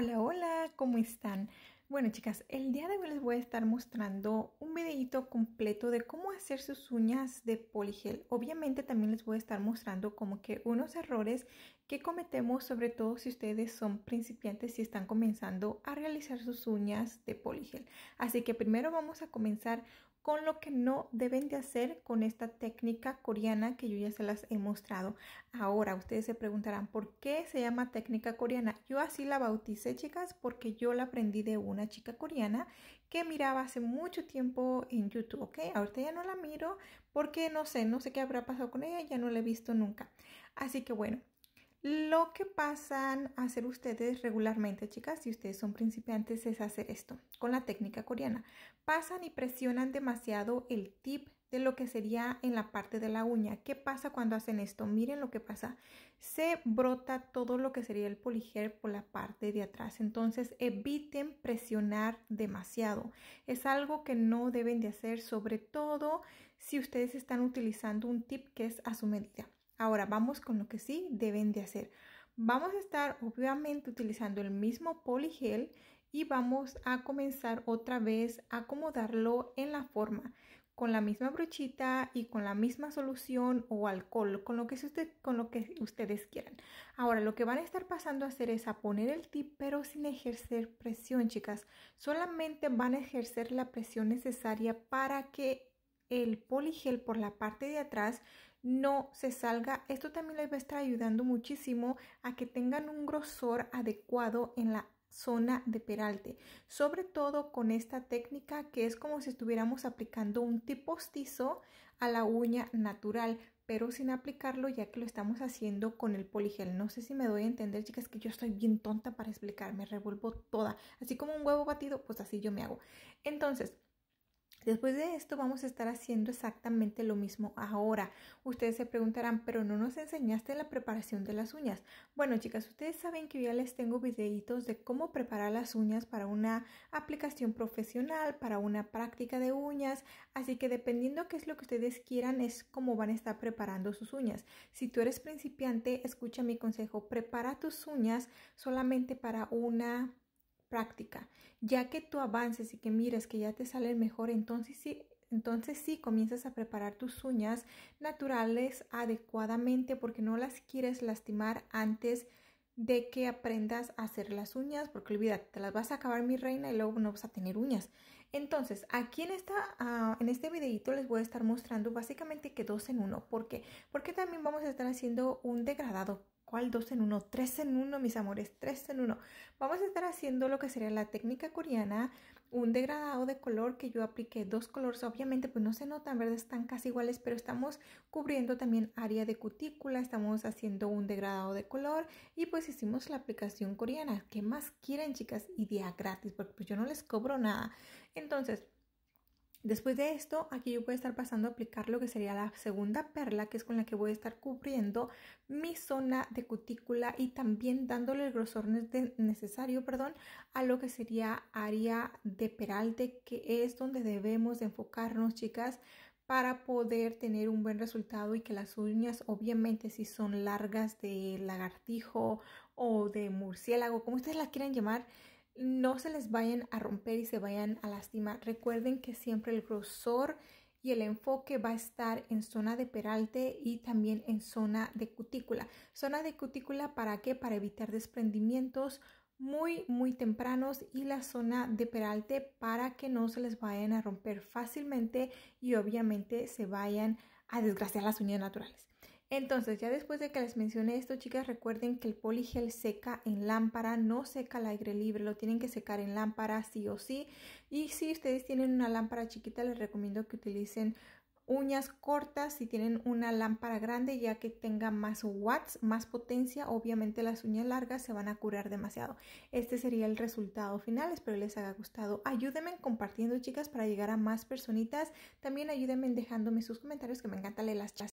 Hola, hola, ¿cómo están? Bueno chicas, el día de hoy les voy a estar mostrando un videito completo de cómo hacer sus uñas de poligel. Obviamente también les voy a estar mostrando como que unos errores que cometemos, sobre todo si ustedes son principiantes y están comenzando a realizar sus uñas de poligel. Así que primero vamos a comenzar con lo que no deben de hacer con esta técnica coreana que yo ya se las he mostrado. Ahora ustedes se preguntarán por qué se llama técnica coreana. Yo así la bauticé chicas porque yo la aprendí de una una chica coreana que miraba hace mucho tiempo en YouTube, ¿ok? Ahorita ya no la miro porque no sé, no sé qué habrá pasado con ella, ya no la he visto nunca. Así que bueno, lo que pasan a hacer ustedes regularmente, chicas, si ustedes son principiantes, es hacer esto con la técnica coreana. Pasan y presionan demasiado el tip de lo que sería en la parte de la uña. ¿Qué pasa cuando hacen esto? Miren lo que pasa. Se brota todo lo que sería el poligel por la parte de atrás. Entonces eviten presionar demasiado. Es algo que no deben de hacer, sobre todo si ustedes están utilizando un tip que es a su medida. Ahora vamos con lo que sí deben de hacer. Vamos a estar obviamente utilizando el mismo poligel y vamos a comenzar otra vez a acomodarlo en la forma con la misma brochita y con la misma solución o alcohol, con lo que, con lo que ustedes quieran. Ahora, lo que van a estar pasando a hacer es a poner el tip, pero sin ejercer presión, chicas. Solamente van a ejercer la presión necesaria para que el poligel por la parte de atrás no se salga. Esto también les va a estar ayudando muchísimo a que tengan un grosor adecuado en la zona de peralte, sobre todo con esta técnica que es como si estuviéramos aplicando un tipo hostizo a la uña natural, pero sin aplicarlo ya que lo estamos haciendo con el poligel. No sé si me doy a entender, chicas, que yo estoy bien tonta para explicar, me revuelvo toda, así como un huevo batido, pues así yo me hago. Entonces, Después de esto vamos a estar haciendo exactamente lo mismo ahora. Ustedes se preguntarán, pero no nos enseñaste la preparación de las uñas. Bueno chicas, ustedes saben que yo ya les tengo videitos de cómo preparar las uñas para una aplicación profesional, para una práctica de uñas. Así que dependiendo qué es lo que ustedes quieran es cómo van a estar preparando sus uñas. Si tú eres principiante, escucha mi consejo. Prepara tus uñas solamente para una práctica. Ya que tú avances y que mires que ya te salen mejor, entonces sí, entonces sí comienzas a preparar tus uñas naturales adecuadamente porque no las quieres lastimar antes de que aprendas a hacer las uñas, porque olvídate, te las vas a acabar mi reina y luego no vas a tener uñas. Entonces, aquí en, esta, ah, en este videito les voy a estar mostrando básicamente que dos en uno, porque Porque también vamos a estar haciendo un degradado ¿Cuál dos en uno? Tres en uno, mis amores, tres en uno. Vamos a estar haciendo lo que sería la técnica coreana, un degradado de color que yo apliqué dos colores. Obviamente, pues no se notan, verdes Están casi iguales, pero estamos cubriendo también área de cutícula, estamos haciendo un degradado de color y pues hicimos la aplicación coreana. ¿Qué más quieren, chicas? Idea gratis, porque pues, yo no les cobro nada. Entonces, Después de esto, aquí yo voy a estar pasando a aplicar lo que sería la segunda perla, que es con la que voy a estar cubriendo mi zona de cutícula y también dándole el grosor necesario, perdón, a lo que sería área de peralte, que es donde debemos enfocarnos, chicas, para poder tener un buen resultado y que las uñas obviamente si son largas de lagartijo o de murciélago, como ustedes las quieran llamar, no se les vayan a romper y se vayan a lastimar. Recuerden que siempre el grosor y el enfoque va a estar en zona de peralte y también en zona de cutícula. Zona de cutícula para qué? Para evitar desprendimientos muy muy tempranos y la zona de peralte para que no se les vayan a romper fácilmente y obviamente se vayan a desgraciar las uñas naturales. Entonces, ya después de que les mencioné esto, chicas, recuerden que el poligel seca en lámpara, no seca al aire libre, lo tienen que secar en lámpara sí o sí. Y si ustedes tienen una lámpara chiquita, les recomiendo que utilicen uñas cortas si tienen una lámpara grande ya que tenga más watts, más potencia, obviamente las uñas largas se van a curar demasiado. Este sería el resultado final, espero les haya gustado. Ayúdenme compartiendo chicas para llegar a más personitas, también ayúdenme dejándome sus comentarios que me encanta leer las